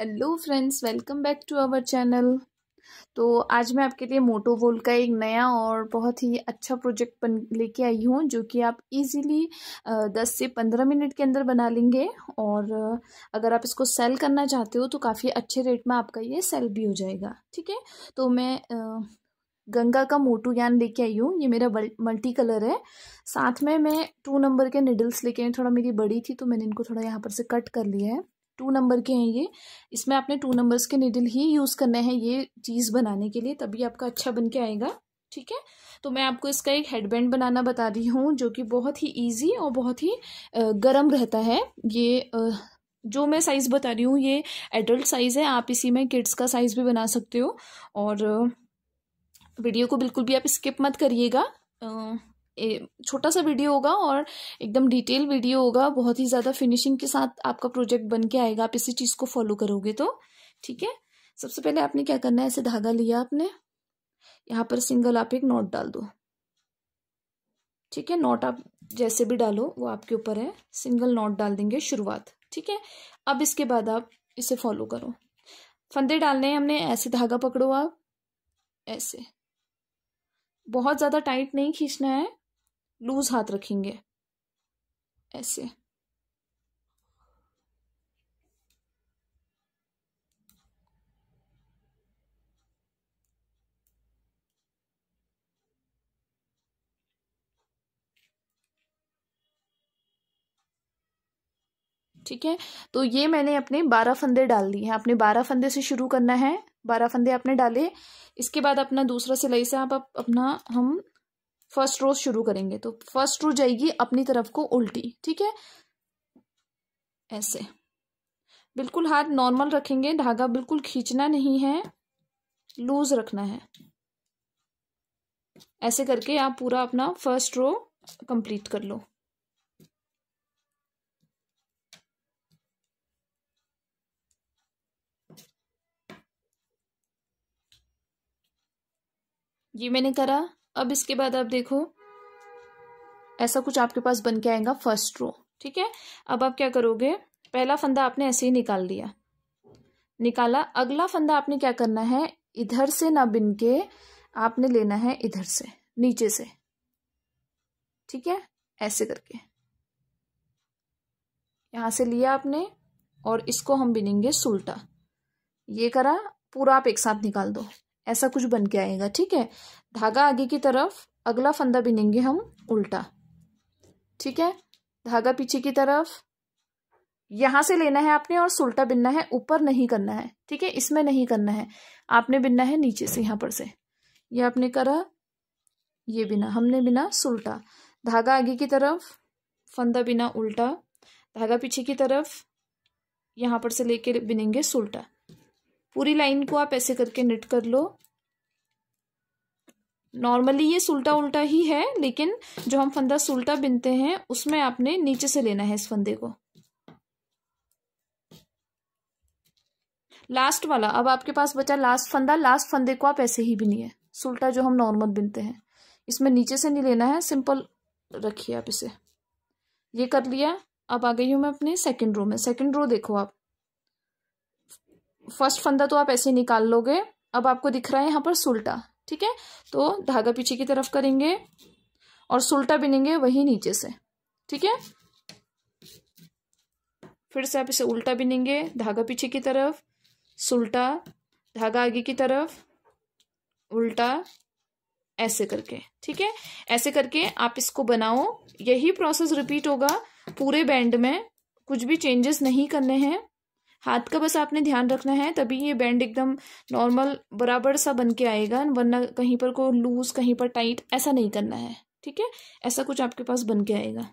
hello friends welcome back to our channel तो आज मैं आपके लिए मोटोवोल का एक नया और बहुत ही अच्छा प्रोजेक्ट बन लेके आई हूँ जो कि आप इजीली दस से पंद्रह मिनट के अंदर बना लेंगे और अगर आप इसको सेल करना चाहते हो तो काफ़ी अच्छे रेट में आपका ये सेल भी हो जाएगा ठीक है तो मैं गंगा का मोटू यान लेके आई हूँ ये मेरा मल्टी कलर है साथ में मैं टू नंबर के निडल्स लेके आई थोड़ा मेरी बड़ी थी तो मैंने इनको थोड़ा यहाँ पर से कट कर लिया है टू नंबर के हैं ये इसमें आपने टू नंबर्स के निडल ही यूज़ करना है ये चीज़ बनाने के लिए तभी आपका अच्छा बन के आएगा ठीक है तो मैं आपको इसका एक हेडबैंड बनाना बता रही हूँ जो कि बहुत ही ईजी और बहुत ही गर्म रहता है ये जो मैं साइज़ बता रही हूँ ये एडल्ट साइज़ है आप इसी में किड्स का साइज़ भी बना सकते हो और वीडियो को बिल्कुल भी आप स्किप मत करिएगा छोटा सा वीडियो होगा और एकदम डिटेल वीडियो होगा बहुत ही ज़्यादा फिनिशिंग के साथ आपका प्रोजेक्ट बन के आएगा आप इसी चीज़ को फॉलो करोगे तो ठीक है सबसे पहले आपने क्या करना है ऐसे धागा लिया आपने यहाँ पर सिंगल आप एक नॉट डाल दो ठीक है नॉट आप जैसे भी डालो वो आपके ऊपर है सिंगल नॉट डाल देंगे शुरुआत ठीक है अब इसके बाद आप इसे फॉलो करो फंदे डालने हैं हमने ऐसे धागा पकड़ो आप ऐसे बहुत ज़्यादा टाइट नहीं खींचना है लूज हाथ रखेंगे ऐसे ठीक है तो ये मैंने अपने बारह फंदे डाल दिए हैं आपने बारह फंदे से शुरू करना है बारह फंदे आपने डाले इसके बाद अपना दूसरा सिलाई से आप अपना हम फर्स्ट रो शुरू करेंगे तो फर्स्ट रो जाएगी अपनी तरफ को उल्टी ठीक है ऐसे बिल्कुल हाथ नॉर्मल रखेंगे धागा बिल्कुल खींचना नहीं है लूज रखना है ऐसे करके आप पूरा अपना फर्स्ट रो कंप्लीट कर लो ये मैंने करा अब इसके बाद आप देखो ऐसा कुछ आपके पास बन के आएगा फर्स्ट रो ठीक है अब आप क्या करोगे पहला फंदा आपने ऐसे ही निकाल लिया निकाला अगला फंदा आपने क्या करना है इधर से ना बिन के आपने लेना है इधर से नीचे से ठीक है ऐसे करके यहां से लिया आपने और इसको हम बिनेंगे सुलटा ये करा पूरा आप एक साथ निकाल दो ऐसा कुछ बन के आएगा ठीक है धागा आगे की तरफ अगला फंदा बिनेंगे हम उल्टा ठीक है धागा पीछे की तरफ यहां से लेना है आपने और सुल्टा बिनना है ऊपर नहीं करना है ठीक है इसमें नहीं करना है आपने बिनना है नीचे से यहां पर से ये आपने करा ये बिना हमने बिना सुल्टा धागा आगे की तरफ फंदा बिना उल्टा धागा पीछे की तरफ यहां पर से लेके बिनेंगे सुल्टा पूरी लाइन को आप ऐसे करके निट कर लो नॉर्मली ये सुलटा उल्टा ही है लेकिन जो हम फंदा सुलटा बिनते हैं उसमें आपने नीचे से लेना है इस फंदे को लास्ट वाला अब आपके पास बचा लास्ट फंदा लास्ट फंदे को आप ऐसे ही बिनिए सुलटा जो हम नॉर्मल बिनते हैं इसमें नीचे से नहीं लेना है सिंपल रखिए आप इसे ये कर लिया अब आ गई हूँ मैं अपने सेकंड रो में सेकंड रो देखो आप फर्स्ट फंदा तो आप ऐसे निकाल लोगे अब आपको दिख रहा है यहाँ पर सुल्टा ठीक है तो धागा पीछे की तरफ करेंगे और सुल्टा बिनेंगे वही नीचे से ठीक है फिर से आप इसे उल्टा बिनेंगे धागा पीछे की तरफ सुल्टा धागा आगे की तरफ उल्टा ऐसे करके ठीक है ऐसे करके आप इसको बनाओ यही प्रोसेस रिपीट होगा पूरे बैंड में कुछ भी चेंजेस नहीं करने हैं हाथ का बस आपने ध्यान रखना है तभी ये बैंड एकदम नॉर्मल बराबर सा बन के आएगा वरना कहीं पर को लूज़ कहीं पर टाइट ऐसा नहीं करना है ठीक है ऐसा कुछ आपके पास बन के आएगा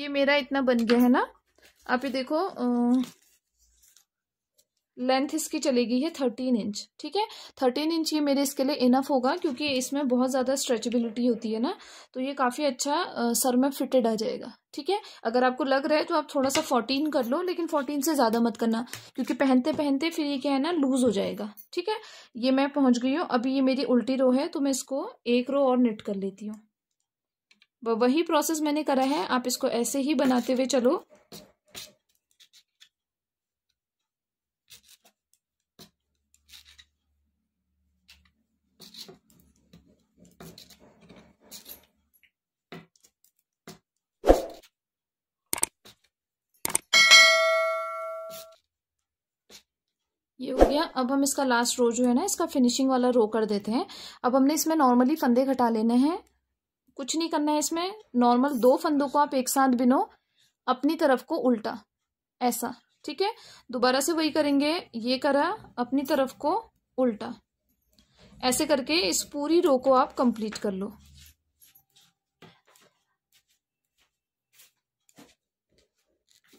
ये मेरा इतना बन गया है ना आप ये देखो लेंथ इसकी चली गई है थर्टीन इंच ठीक है थर्टीन इंच ये मेरे इसके लिए इनफ होगा क्योंकि इसमें बहुत ज़्यादा स्ट्रेचबिलिटी होती है ना तो ये काफ़ी अच्छा आ, सर में फिटेड आ जाएगा ठीक है अगर आपको लग रहा है तो आप थोड़ा सा फोर्टीन कर लो लेकिन फोर्टीन से ज़्यादा मत करना क्योंकि पहनते पहनते फिर ये क्या है ना लूज़ हो जाएगा ठीक है ये मैं पहुँच गई हूँ अभी ये मेरी उल्टी रो है तो मैं इसको एक रो और निट कर लेती हूँ वही प्रोसेस मैंने करा है आप इसको ऐसे ही बनाते हुए चलो ये हो गया अब हम इसका लास्ट रो जो है ना इसका फिनिशिंग वाला रो कर देते हैं अब हमने इसमें नॉर्मली फंदे घटा लेने हैं कुछ नहीं करना है इसमें नॉर्मल दो फंदों को आप एक साथ बिनो अपनी तरफ को उल्टा ऐसा ठीक है दोबारा से वही करेंगे ये करा अपनी तरफ को उल्टा ऐसे करके इस पूरी रो को आप कंप्लीट कर लो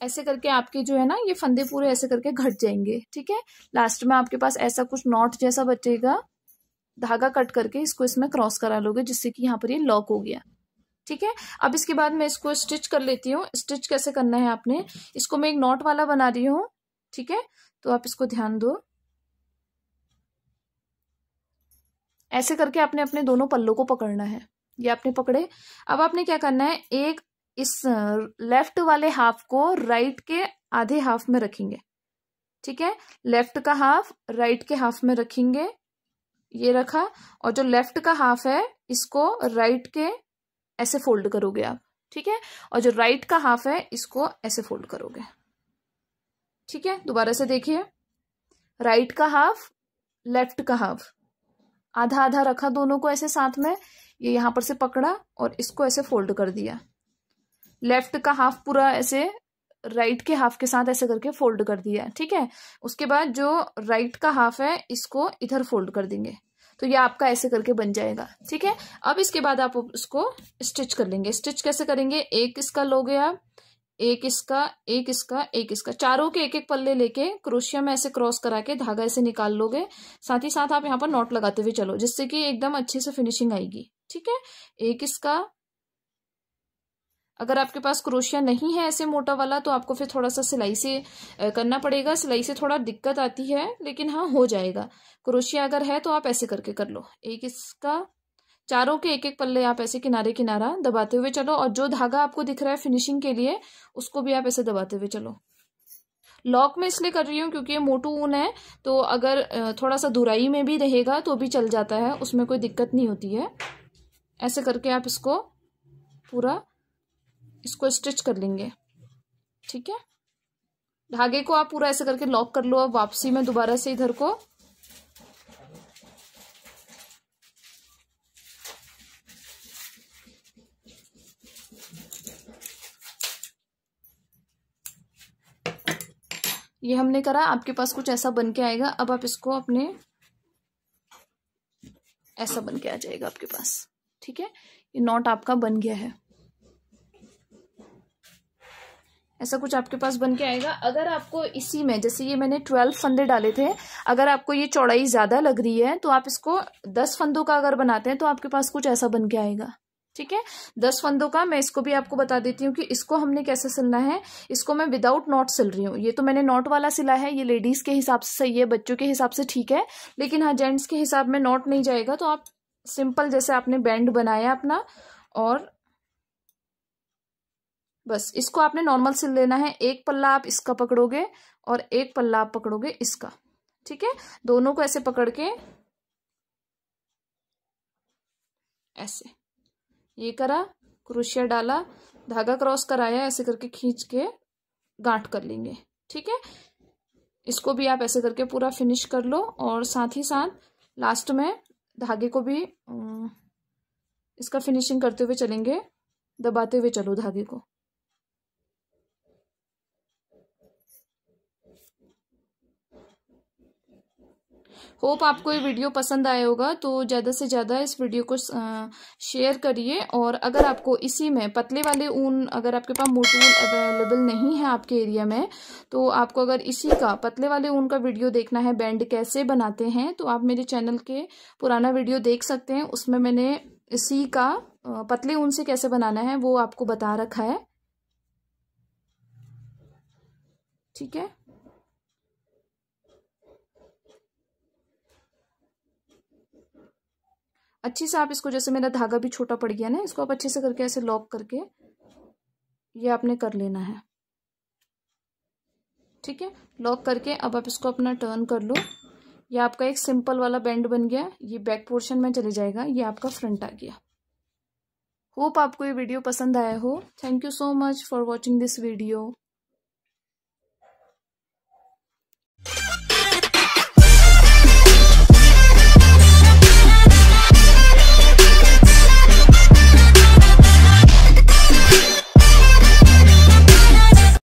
ऐसे करके आपके जो है ना ये फंदे पूरे ऐसे करके घट जाएंगे ठीक है लास्ट में आपके पास ऐसा कुछ नॉट जैसा बचेगा धागा कट करके इसको इसमें क्रॉस करा लोगे जिससे कि यहाँ पर ये लॉक हो गया ठीक है अब इसके बाद मैं इसको स्टिच कर लेती हूँ स्टिच कैसे करना है आपने इसको मैं एक नॉट वाला बना रही हूँ ठीक है तो आप इसको ध्यान दो ऐसे करके आपने अपने दोनों पल्लों को पकड़ना है ये आपने पकड़े अब आपने क्या करना है एक इस लेफ्ट वाले हाफ को राइट के आधे हाफ में रखेंगे ठीक है लेफ्ट का हाफ राइट के हाफ में रखेंगे ये रखा और जो लेफ्ट का हाफ है इसको राइट के ऐसे फोल्ड करोगे आप ठीक है और जो राइट का हाफ है इसको ऐसे फोल्ड करोगे ठीक है दोबारा से देखिए राइट का हाफ लेफ्ट का हाफ आधा आधा रखा दोनों को ऐसे साथ में ये यहां पर से पकड़ा और इसको ऐसे फोल्ड कर दिया लेफ्ट का हाफ पूरा ऐसे राइट के हाफ के साथ ऐसे करके फोल्ड कर दिया ठीक है उसके बाद जो राइट का हाफ है इसको इधर फोल्ड कर देंगे तो ये आपका ऐसे करके बन जाएगा ठीक है अब इसके बाद आप उसको स्टिच कर लेंगे स्टिच कैसे करेंगे एक इसका लोगे आप एक इसका एक इसका एक इसका चारों के एक एक पल्ले लेके क्रोशिया में ऐसे क्रॉस करा के धागा ऐसे निकाल लोगे साथ ही साथ आप यहाँ पर नॉट लगाते हुए चलो जिससे कि एकदम अच्छे से फिनिशिंग आएगी ठीक है एक इसका अगर आपके पास क्रोशिया नहीं है ऐसे मोटा वाला तो आपको फिर थोड़ा सा सिलाई से करना पड़ेगा सिलाई से थोड़ा दिक्कत आती है लेकिन हाँ हो जाएगा क्रोशिया अगर है तो आप ऐसे करके कर लो एक इसका चारों के एक एक पल्ले आप ऐसे किनारे किनारा दबाते हुए चलो और जो धागा आपको दिख रहा है फिनिशिंग के लिए उसको भी आप ऐसे दबाते हुए चलो लॉक में इसलिए कर रही हूँ क्योंकि ये मोटू ऊन है तो अगर थोड़ा सा दुराई में भी रहेगा तो भी चल जाता है उसमें कोई दिक्कत नहीं होती है ऐसे करके आप इसको पूरा इसको स्टिच कर लेंगे ठीक है धागे को आप पूरा ऐसे करके लॉक कर लो अब वापसी में दोबारा से इधर को ये हमने करा आपके पास कुछ ऐसा बन के आएगा अब आप इसको अपने ऐसा बन के आ जाएगा आपके पास ठीक है ये नॉट आपका बन गया है ऐसा कुछ आपके पास बन के आएगा अगर आपको इसी में जैसे ये मैंने ट्वेल्व फंदे डाले थे अगर आपको ये चौड़ाई ज़्यादा लग रही है तो आप इसको दस फंदों का अगर बनाते हैं तो आपके पास कुछ ऐसा बन के आएगा ठीक है दस फंदों का मैं इसको भी आपको बता देती हूँ कि इसको हमने कैसे सिलना है इसको मैं विदाउट नॉट सिल रही हूँ ये तो मैंने नॉट वाला सिला है ये लेडीज़ के हिसाब से सही है बच्चों के हिसाब से ठीक है लेकिन हाँ जेंट्स के हिसाब में नॉट नहीं जाएगा तो आप सिंपल जैसे आपने बैंड बनाया अपना और बस इसको आपने नॉर्मल सिल लेना है एक पल्ला आप इसका पकड़ोगे और एक पल्ला आप पकड़ोगे इसका ठीक है दोनों को ऐसे पकड़ के ऐसे ये करा क्रोशिया डाला धागा क्रॉस कराया ऐसे करके खींच के गांठ कर लेंगे ठीक है इसको भी आप ऐसे करके पूरा फिनिश कर लो और साथ ही साथ लास्ट में धागे को भी इसका फिनिशिंग करते हुए चलेंगे दबाते हुए चलो धागे को होप आपको ये वीडियो पसंद आया होगा तो ज़्यादा से ज़्यादा इस वीडियो को शेयर करिए और अगर आपको इसी में पतले वाले ऊन अगर आपके पास मोटी ऊन अवेलेबल नहीं है आपके एरिया में तो आपको अगर इसी का पतले वाले ऊन का वीडियो देखना है बैंड कैसे बनाते हैं तो आप मेरे चैनल के पुराना वीडियो देख सकते हैं उसमें मैंने इसी का पतले ऊन से कैसे बनाना है वो आपको बता रखा है ठीक है अच्छे से आप इसको जैसे मेरा धागा भी छोटा पड़ गया ना इसको आप अच्छे से करके ऐसे लॉक करके ये आपने कर लेना है ठीक है लॉक करके अब आप इसको अपना टर्न कर लो ये आपका एक सिंपल वाला बैंड बन गया ये बैक पोर्शन में चले जाएगा ये आपका फ्रंट आ गया होप आपको ये वीडियो पसंद आया हो thank you so much for watching this video